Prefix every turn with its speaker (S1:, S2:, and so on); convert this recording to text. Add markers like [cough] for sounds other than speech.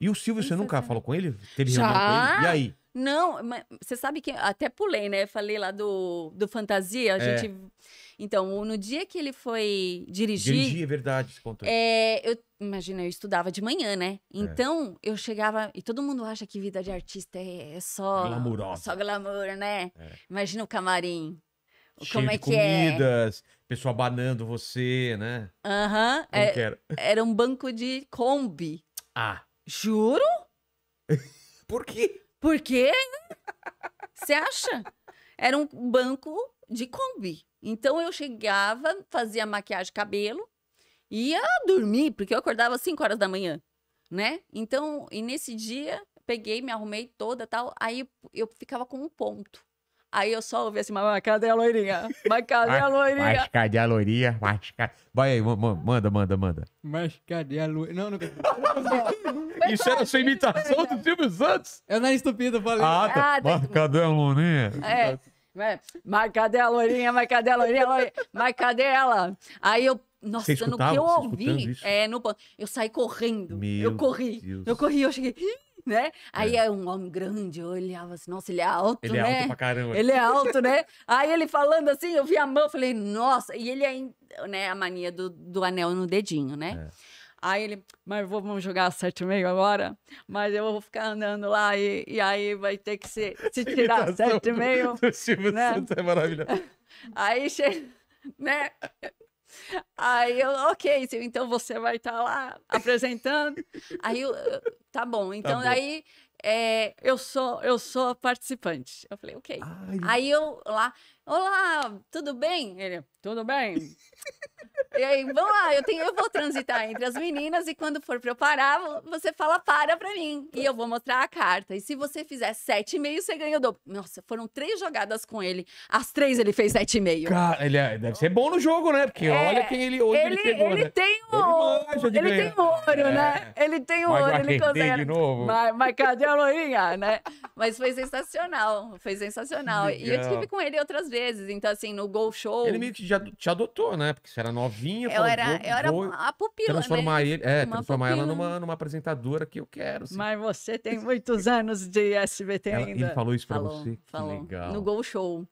S1: E o Silvio, você nunca falou com ele? Teve Já? reunião com ele? E aí? Não, mas você sabe que até pulei, né? falei lá do, do Fantasia, a é. gente. Então, no dia que ele foi dirigir. Dirigir, é verdade, esse contou. É, eu, imagina, eu estudava de manhã, né? É. Então, é. eu chegava. E todo mundo acha que vida de artista é, é só. Glamurosa. Só glamour, né? É. Imagina o camarim. Cheio como é que é? comidas, é? abanando você, né? Aham. Uhum, é, era um banco de Kombi. Ah. Juro? [laughs] Por quê? Por quê? Você acha? Era um banco de Kombi. Então eu chegava, fazia maquiagem, cabelo, ia dormir, porque eu acordava às 5 horas da manhã, né? Então, e nesse dia, peguei, me arrumei toda tal. Aí eu ficava com um ponto. Aí eu só ouvi assim, mas cadê a loirinha? Mas cadê a loirinha? Mas cadê a loirinha? Mas cadê... Vai aí, manda, manda, manda. Mas cadê a loirinha? Não, não... [laughs] Isso era sua imitação do Silvio Santos? Eu não é estupido, falei. Ah tá. ah, tá. Mas cadê a loirinha? É, é. Mas cadê a loirinha? Mas cadê a loirinha? Mas cadê ela? Aí eu nossa, escutava, no que eu ouvi, é, no, eu saí correndo. Meu eu corri. Deus. Eu corri, eu cheguei né? Aí é. é. um homem grande, eu olhava assim, nossa, ele é alto, ele é né? Ele é alto pra caramba. Ele é alto, né? Aí ele falando assim, eu vi a mão, falei, nossa, e ele ainda, é, né, a mania do, do anel no dedinho, né? É. Aí ele, mas vamos jogar sete e meio agora? Mas eu vou ficar andando lá e, e aí vai ter que se, se [laughs] tirar sete e meio. Do [laughs] Silvio né? Santos [laughs] é maravilhoso. Aí chega, né? Aí eu, ok, então você vai estar tá lá apresentando. Aí eu, Tá bom. Tá então tá bom. aí é, eu sou eu sou participante. Eu falei, ok. Ai. Aí eu lá, olá, tudo bem? Ele, tudo bem? [laughs] E aí, vamos lá, eu, tenho, eu vou transitar entre as meninas e quando for pra eu parar, você fala para pra mim. E eu vou mostrar a carta. E se você fizer 7,5, você ganha o dobro. Nossa, foram três jogadas com ele. As três ele fez 7,5. Cara, ele é, deve ser bom no jogo, né? Porque é, olha quem ele hoje ele, ele pegou, Ele né? tem o ouro, ele, ele tem ouro, né? é. né? Ele tem ouro, ele consegue. de novo. Mas, mas cadê a loirinha, né? Mas foi sensacional, foi sensacional. E eu estive com ele outras vezes. Então, assim, no Gol Show... Ele meio que já te adotou, né? Porque você era novinho novinha. Eu falou, era, vou, eu era vou a pupila, transformar né? Ele, é, Uma transformar pupila. ela numa, numa apresentadora que eu quero. Assim. Mas você tem muitos anos de SBT ela, ainda. Ele falou isso para você? Falou. Que legal. No Gol Show.